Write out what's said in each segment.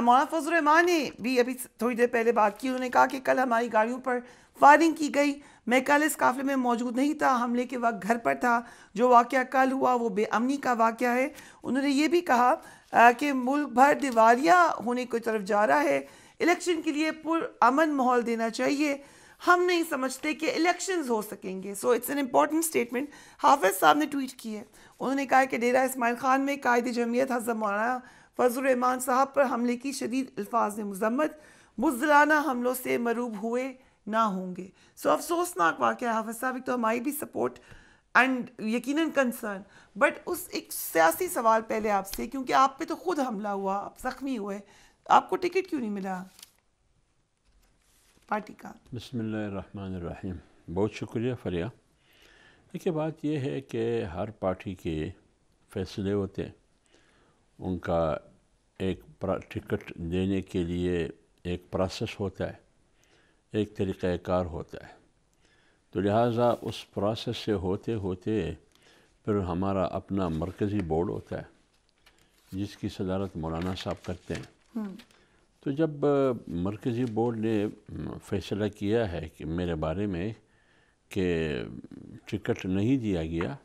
मौलाना फजलरहमान ने भी अभी थोड़ी देर पहले बात की उन्होंने कहा कि कल हमारी गाड़ियों पर फायरिंग की गई मैं कल इस काफ़िले में मौजूद नहीं था हमले के वक्त घर पर था जो वाक़ कल हुआ वो बेअमनी का वाक़ है उन्होंने ये भी कहा कि मुल्क भर दिवालिया होने की तरफ जा रहा है इलेक्शन के लिए पुरान माहौल देना चाहिए हम नहीं समझते कि इलेक्शंस हो सकेंगे so it's an important statement Hafiz साहब ने ट्वीट की है उन्होंने कहा कि डेरा इसमाइल खान में कायद जमीयत हजम मौलाना रहमान साहब पर हमले की शदीद अल्फाज में मजम्मत बुजलाना हमलों से मरूब हुए ना होंगे सो so, अफसोसनाक वाक़ हाफ़ साहब एक तो हमारी भी सपोर्ट एंड यकीन कंसर्न बट उस एक सियासी सवाल पहले आपसे क्योंकि आप पे तो खुद हमला हुआ आप ज़ख्मी हुए आपको टिकट क्यों नहीं मिला पार्टी का बसमीम बहुत शुक्रिया फरिया देखिए बात यह है कि हर पार्टी के फैसले होते हैं उनका एक टिकट देने के लिए एक प्रोसेस होता है एक तरीक़ार होता है तो लिहाजा उस प्रोसेस से होते होते फिर हमारा अपना मरकज़ी बोर्ड होता है जिसकी सदारत मौलाना साहब करते हैं हम्म। तो जब मरकज़ी बोर्ड ने फैसला किया है कि मेरे बारे में कि टिकट नहीं दिया गया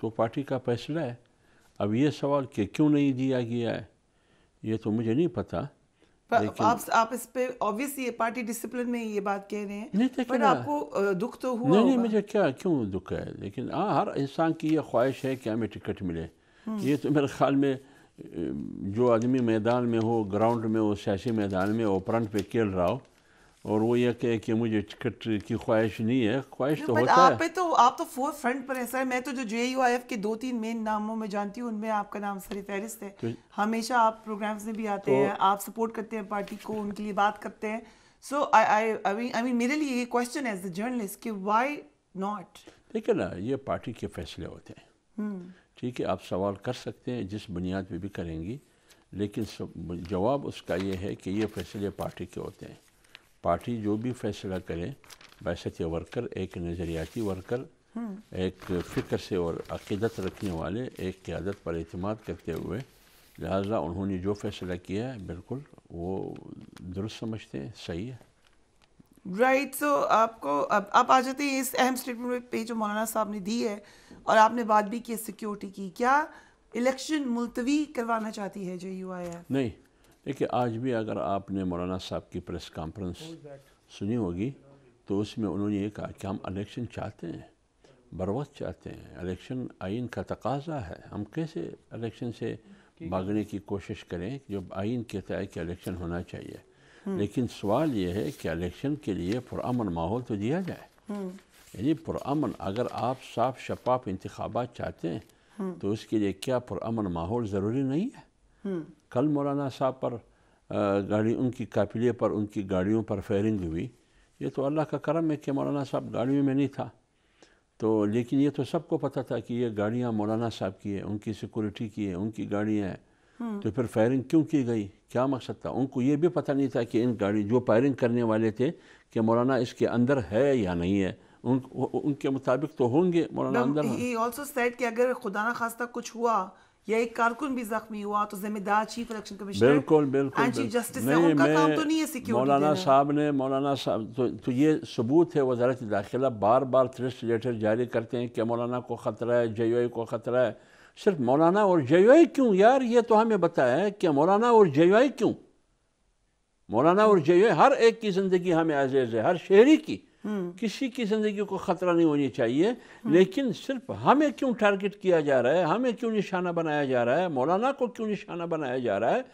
तो पार्टी का फैसला है अब ये सवाल कि क्यों नहीं दिया गया है ये तो मुझे नहीं पता आप आप इस पे ऑब्वियसली पार्टी डिसिप्लिन में ये बात कह रहे हैं नहीं तो पर आपको दुख तो हुआ नहीं नहीं मुझे क्या क्यों दुख है लेकिन हाँ हर इंसान की ये ख्वाहिश है कि हमें टिकट मिले हम्म। ये तो मेरे ख्याल में जो आदमी मैदान में हो ग्राउंड में हो सियासी मैदान में हो फ्रंट पे खेल रहा हो और वो ये कहे कि मुझे टिकट की ख्वाहिश नहीं है ख्वाहिश तो होता आप है पे तो आप तो फोर फ्रंट पर है सर मैं तो जो जे यू आई एफ के दो तीन मेन नामों में जानती हूँ उनमें आपका नाम सर फहरिस्त है तो, हमेशा आप प्रोग्राम्स में भी आते तो, हैं आप सपोर्ट करते हैं पार्टी को उनके लिए बात करते हैं सो आई आई आई आई मीन मेरे लिए ये क्वेश्चन एज द जर्नलिस्ट कि वाई नॉट ठीक है ना ये पार्टी के फैसले होते हैं हम्म। ठीक है आप सवाल कर सकते हैं जिस बुनियाद पर भी करेंगी लेकिन जवाब उसका ये है कि ये फैसले पार्टी के होते हैं पार्टी जो भी फैसला करे बैसत वर्कर एक नज़रियाती वर्कर एक फ़िक्र से और अकीदत रखने वाले एक क्यादत पर अतमाद करते हुए लिहाजा उन्होंने जो फैसला किया है बिल्कुल वो दुरुस्त समझते हैं सही है राइट right, सो so आपको अब आप आ जाते हैं इस अहम स्टेटमेंट पे जो मौलाना साहब ने दी है और आपने बात भी की सिक्योरिटी की क्या इलेक्शन मुलतवी करवाना चाहती है जो यू आई नहीं देखिए आज भी अगर आपने मौलाना साहब की प्रेस कॉन्फ्रेंस सुनी होगी तो उसमें उन्होंने ये कहा कि हम इलेक्शन चाहते हैं बर चाहते हैं इलेक्शन आइन का तकाजा है हम कैसे इलेक्शन से भागने की कोशिश करें जो आइन कहता है कि इलेक्शन होना चाहिए हम्म। लेकिन सवाल यह है कि इलेक्शन के लिए पुरान माहौल तो दिया जाए हम्म। यानी पुरान अगर आप साफ शफाफ इंतबात चाहते हैं हम्म। तो उसके लिए क्या पुरान माहौल ज़रूरी नहीं है हम्म। कल मौलाना साहब पर गाड़ी उनकी काफिले पर उनकी गाड़ियों पर फायरिंग हुई ये तो अल्लाह का करम है कि मौलाना साहब गाड़ियों में नहीं था तो लेकिन ये तो सबको पता था कि ये गाड़ियाँ मौलाना साहब की है उनकी सिक्योरिटी की है उनकी गाड़ियाँ हैं हम्म। तो फिर फायरिंग क्यों की गई क्या मकसद था उनको ये भी पता नहीं था कि इन गाड़ी जो फायरिंग करने वाले थे कि मौलाना इसके अंदर है या नहीं है उन, उनके मुताबिक तो होंगे मौलाना अंदर ही ऑल्सो सेट कि अगर खुदा खास्ता कुछ हुआ या एक कारकुन भी जख्मी हुआ तो जिम्मेदार चीफ इलेक्शन कमिश्नर बिल्कुल बिल्कुल चीफ जस्टिस नहीं, उनका काम तो नहीं है सिक्योरिटी मौलाना साहब ने मौलाना साहब तो, तो ये सबूत है वजारत दाखिला बार बार थ्रेस्ट लेटर जारी करते हैं कि मौलाना को ख़तरा है जे को ख़तरा है सिर्फ मौलाना और जे क्यों यार ये तो हमें बताया कि मौलाना और जे क्यों मौलाना और जे हर एक की ज़िंदगी हमें अजेज़ है हर शहरी की हम्म। किसी की ज़िंदगी को ख़तरा नहीं होनी चाहिए हम्म। लेकिन सिर्फ हमें क्यों टारगेट किया जा रहा है हमें क्यों निशाना बनाया जा रहा है मौलाना को क्यों निशाना बनाया जा रहा है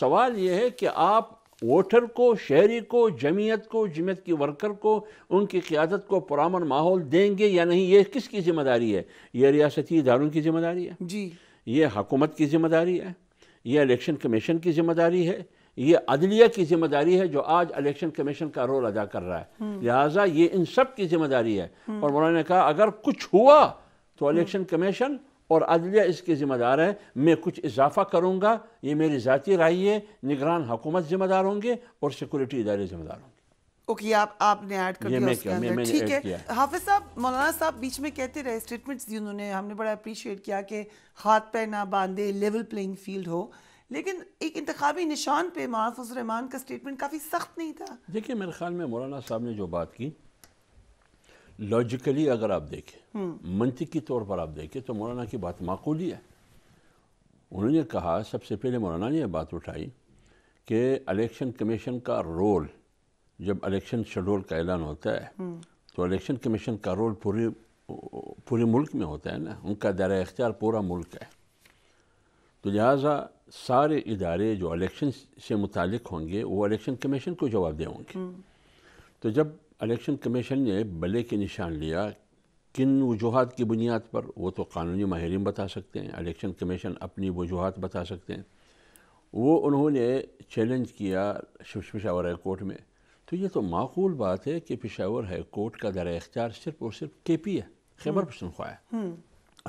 सवाल यह है कि आप वोटर को शहरी को जमीयत को जमीयत की वर्कर को उनकी क़्यादत को पुरान माहौल देंगे या नहीं ये किसकी ज़िम्मेदारी है ये रियासती इदारों की ज़िम्मेदारी है जी ये हकूमत की ज़िम्मेदारी है यह इलेक्शन कमीशन की ज़िम्मेदारी है ये अदलिया की जिम्मेदारी है जो आज इलेक्शन कमीशन का रोल अदा कर रहा है हम्म। लिहाजा ये इन सब की जिम्मेदारी है हम्म। और उन्होंने कहा अगर कुछ हुआ तो इलेक्शन हम्म। कमीशन और अदलिया इसके ज़िम्मेदार है मैं कुछ इजाफा करूंगा ये मेरी ज़ाती राय है निगरान हुकूमत ज़िम्मेदार होंगे और सिक्योरिटी इदारे ज़िम्मेदार होंगे ओके आप आपने ऐड कर दिया उसके अंदर ठीक है हाफिज साहब मौलाना साहब बीच में कहते रहे स्टेटमेंट्स दी उन्होंने हमने बड़ा अप्रिशिएट किया कि हाथ पैर ना बांधे लेवल प्लेइंग फील्ड हो लेकिन एक इंतबी निशान पे माफुजरहमान का स्टेटमेंट काफ़ी सख्त नहीं था देखिए मेरे ख्याल में मौलाना साहब ने जो बात की लॉजिकली अगर आप देखें मनतिकी हम्म। तौर पर आप देखें तो मौलाना की बात माकूली है उन्होंने कहा सबसे पहले मौलाना ने यह बात उठाई कि अलेक्शन कमीशन का रोल जब अलेक्शन शेड्यूल का ऐलान होता है हम्म। तो अलेक्शन कमीशन का रोल पूरे पूरे मुल्क में होता है ना उनका दायरा इख्तियार पूरा मुल्क है तो लिहाजा सारे इदारे जो इलेक्शन से मुतक होंगे वो इलेक्शन कमीशन को जवाब दे होंगे तो जब इलेक्शन कमीशन ने बले के निशान लिया किन वजूहत की बुनियाद पर वो तो कानूनी माहरीन बता सकते हैं इलेक्शन कमीशन अपनी वजूहत बता सकते हैं वो उन्होंने चैलेंज किया पिशावर हाई कोर्ट में तो ये तो माकूल बात है कि पिशावर हाई कोर्ट का दर अख्तियार सिर्फ और सिर्फ के पी है खैबर हम्म। पशनख्वा है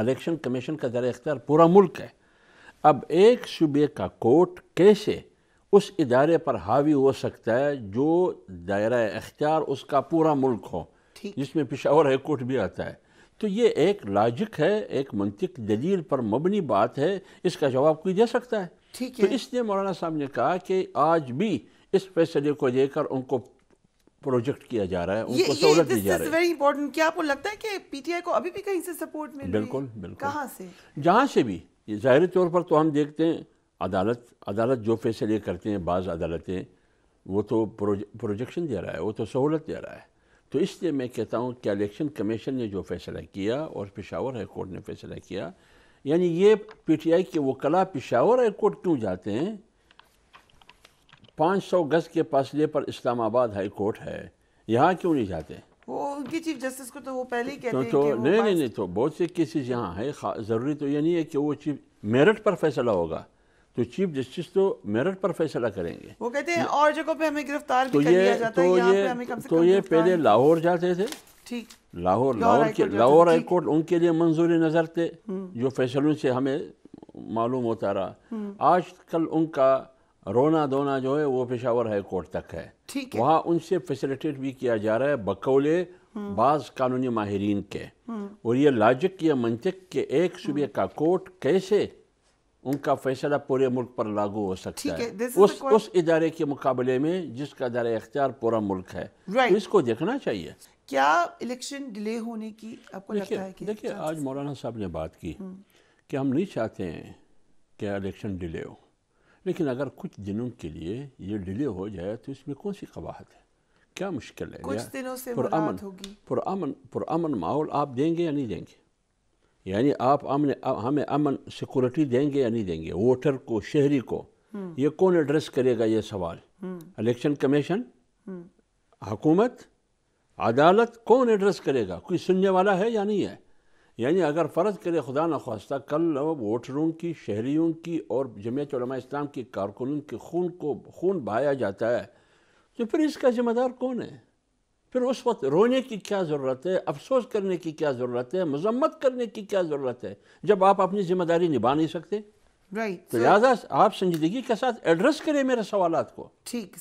इलेक्शन कमीशन का दर अख्तियार पूरा मुल्क है अब एक सूबे का कोर्ट कैसे उस इदारे पर हावी हो सकता है जो दायरा अख्तियार उसका पूरा मुल्क हो जिसमें पिशावर हाई कोर्ट भी आता है तो ये एक लॉजिक है एक मंतिक दलील पर मबनी बात है इसका जवाब कोई दे सकता है ठीक तो है तो इसलिए मौलाना साहब ने कहा कि आज भी इस फैसले को लेकर उनको प्रोजेक्ट किया जा रहा है उनको सहूलत दी जा रही है वेरी इंपॉर्टेंट क्या आपको लगता है कि पीटीआई को अभी भी कहीं से सपोर्ट मिल बिल्कुल बिल्कुल कहाँ से जहाँ से भी ज़ाहिर तौर पर तो हम देखते हैं अदालत अदालत जो फैसले करते हैं बाज़ अदालतें वो तो प्रोजेक्शन दे रहा है वो तो सहूलत दे रहा है तो इसलिए मैं कहता हूँ कि इलेक्शन कमीशन ने जो फैसला किया और पेशावर हाई कोर्ट ने फैसला किया यानी ये पीटीआई के वकला पेशावर हाई कोर्ट क्यों जाते हैं पाँच सौ गज के फासले पर इस्लामाबाद हाई कोर्ट है यहाँ क्यों नहीं जाते वो उनके चीफ जस्टिस को तो वो पहले ही कहते तो, तो हैं कि नहीं नहीं नहीं तो बहुत से केसेस यहाँ है ज़रूरी तो ये नहीं है कि वो चीफ मेरिट पर फैसला होगा तो चीफ जस्टिस तो मेरिट पर फैसला करेंगे वो कहते हैं और जगह पे हमें गिरफ्तार तो ये तो ये तो ये पहले लाहौर जाते थे ठीक लाहौर लाहौर के लाहौर हाई कोर्ट उनके लिए मंजूरी नज़र थे हम्म। जो फैसलों से हमें मालूम होता रहा हम्म। आज कल उनका रोना दोना जो है वो पेशावर हाई कोर्ट तक है ठीक है वहाँ उनसे फैसिलिटेट भी किया जा रहा है बकौले बाज कानूनी माहरीन के और ये लॉजिक या मंतिक के एक सूबे का कोर्ट कैसे उनका फैसला पूरे मुल्क पर लागू हो सकता है, है उस उस इदारे के मुकाबले में जिसका दायरा अख्तियार पूरा मुल्क है right. इसको देखना चाहिए क्या इलेक्शन डिले होने की आपको लगता है कि देखिए आज मौलाना साहब ने बात की हम्म। कि हम नहीं चाहते हैं कि इलेक्शन डिले हो लेकिन अगर कुछ दिनों के लिए ये डिले हो जाए तो इसमें कौन सी कवाहत है क्या मुश्किल है कुछ दिनों से पुरान होगी माहौल आप देंगे या नहीं देंगे यानी आप अमन हमें अमन सिक्योरिटी देंगे या नहीं देंगे वोटर को शहरी को हम्म। ये कौन एड्रेस करेगा ये सवाल हम्म। इलेक्शन कमीशन हम्म। हुकूमत अदालत कौन एड्रेस करेगा कोई सुनने वाला है या नहीं है यानी अगर फ़र्ज़ करे खुदा न खास्ता कल वोटरों की शहरीों की और जमीयत इस्लाम की कारकुनों के खून को खून बहाया जाता है तो फिर इसका ज़िम्मेदार कौन है फिर उस वक्त रोने की क्या ज़रूरत है अफसोस करने की क्या ज़रूरत है मजम्मत करने की क्या ज़रूरत है जब आप अपनी ज़िम्मेदारी निभा नहीं सकते राइट right. तो लिहाजा आप संजीदगी के साथ एड्रेस करें मेरे सवाल को ठीक